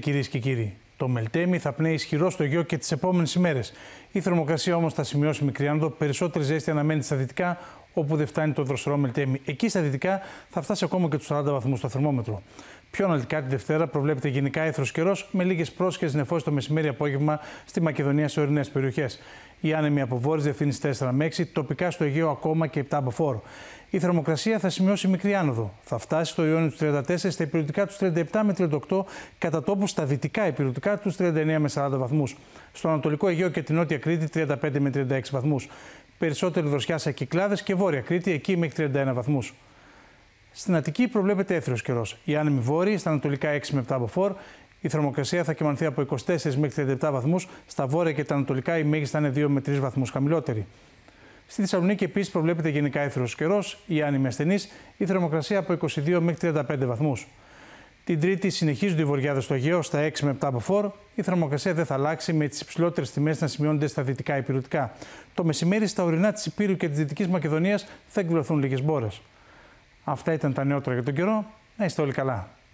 Κυρίες και κύριοι, το Μελτέμι θα πνέει ισχυρό στο γιο και τις επόμενες ημέρες. Η θερμοκρασία όμως θα σημειώσει μικρή άνοδο, περισσότερη ζέστη αναμένει στα δυτικά, όπου δεν φτάνει το δροσερό τέμι. Εκεί στα δυτικά θα φτάσει ακόμα και τους 40 βαθμούς στο θερμόμετρο. Πιο αναλυτικά τη Δευτέρα προβλέπεται γενικά έθρο καιρός με λίγες πρόσχες νεφώσει το μεσημέρι απόγευμα στη Μακεδονία σε ορεινές περιοχές. Η άνεμη από βόρειες διευθύνει 4 με 6, τοπικά στο Αιγαίο ακόμα και 7 από 4. Η θερμοκρασία θα σημειώσει μικρή άνοδο. Θα φτάσει στο Ιόνιο τους 34, στα υπηρετικά τους 37 με 38, κατά τόπους στα δυτικά υπηρετικά τους 39 με 40 βαθμούς. Στο Ανατολικό Αιγαίο και την Νότια Κρήτη 35 με 36 βαθμούς. Περισσότερη δροσιά σε κυκλάδες και βόρεια Κρήτη, εκεί μέχρι 31 βαθμούς. Στην Αττική προβλέπεται έθριος καιρός. Η άνεμη βόρειοι στα ανατολικά 6 με 7 από 4. Η θερμοκρασία θα κυμανθεί από 24 μέχρι 37 βαθμούς. Στα βόρεια και τα ανατολικά η μέγιστα είναι 2 με 3 βαθμού χαμηλότερη. Στη Θεσσαλονίκη επίσης προβλέπεται γενικά έθριος καιρός. Η άνεμη ασθενη Η θερμοκρασία από 22 μέχρι 35 βαθμούς. Την Τρίτη συνεχίζονται οι βορειάδε στο Αιγαίο στα 6 με 7 από 4. Η θερμοκρασία δεν θα αλλάξει με τις υψηλότερες τιμές να σημειώνονται στα δυτικά υπηρετικά. Το μεσημέρι στα ορεινά της Υπήρου και της Δυτικής Μακεδονίας θα εκδηλωθούν λίγες μπόρες. Αυτά ήταν τα νεότερα για τον καιρό. Να είστε όλοι καλά.